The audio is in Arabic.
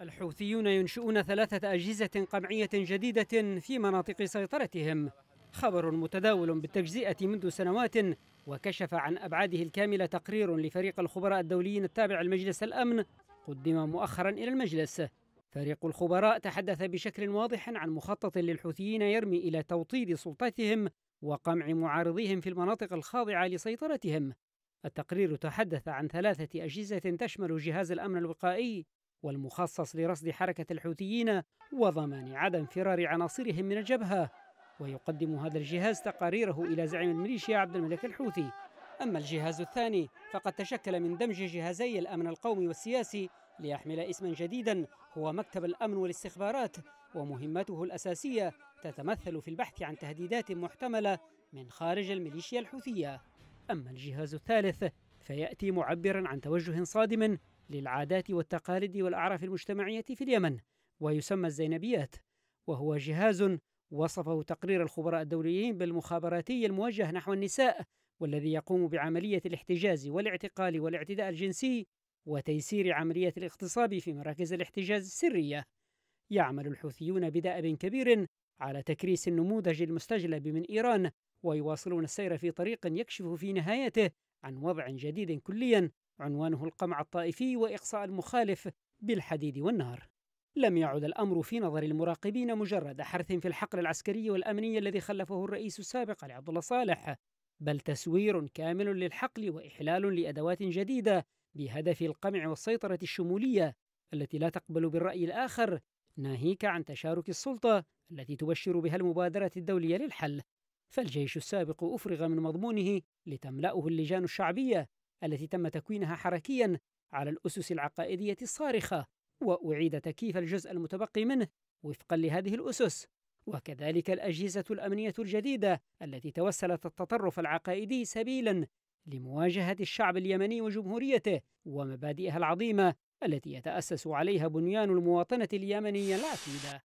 الحوثيون ينشئون ثلاثة أجهزة قمعية جديدة في مناطق سيطرتهم خبر متداول بالتجزئة منذ سنوات وكشف عن أبعاده الكاملة تقرير لفريق الخبراء الدوليين التابع لمجلس الأمن قدم مؤخرا إلى المجلس فريق الخبراء تحدث بشكل واضح عن مخطط للحوثيين يرمي إلى توطيد سلطتهم وقمع معارضيهم في المناطق الخاضعة لسيطرتهم التقرير تحدث عن ثلاثة أجهزة تشمل جهاز الأمن الوقائي والمخصص لرصد حركة الحوثيين وضمان عدم فرار عناصرهم من الجبهة ويقدم هذا الجهاز تقاريره إلى زعيم الميليشيا عبد الملك الحوثي أما الجهاز الثاني فقد تشكل من دمج جهازي الأمن القومي والسياسي ليحمل اسما جديدا هو مكتب الأمن والاستخبارات ومهمته الأساسية تتمثل في البحث عن تهديدات محتملة من خارج الميليشيا الحوثية أما الجهاز الثالث فيأتي معبرا عن توجه صادم للعادات والتقاليد والأعراف المجتمعية في اليمن ويسمى الزينبيات وهو جهاز وصفه تقرير الخبراء الدوليين بالمخابراتي الموجه نحو النساء والذي يقوم بعملية الاحتجاز والاعتقال والاعتداء الجنسي وتيسير عملية الاغتصاب في مراكز الاحتجاز السرية يعمل الحوثيون بدأب كبير على تكريس النموذج المستجلب من إيران ويواصلون السير في طريق يكشف في نهايته عن وضع جديد كليا عنوانه القمع الطائفي وإقصاء المخالف بالحديد والنار لم يعد الأمر في نظر المراقبين مجرد حرث في الحقل العسكري والأمني الذي خلفه الرئيس السابق علي عبد الله صالح بل تسوير كامل للحقل وإحلال لأدوات جديدة بهدف القمع والسيطرة الشمولية التي لا تقبل بالرأي الآخر ناهيك عن تشارك السلطة التي تبشر بها المبادرة الدولية للحل فالجيش السابق أفرغ من مضمونه لتملأه اللجان الشعبية التي تم تكوينها حركيا على الأسس العقائدية الصارخة وأعيد تكييف الجزء المتبقي منه وفقا لهذه الأسس وكذلك الأجهزة الأمنية الجديدة التي توسلت التطرف العقائدي سبيلا لمواجهة الشعب اليمني وجمهوريته ومبادئها العظيمة التي يتأسس عليها بنيان المواطنة اليمنية العتيدة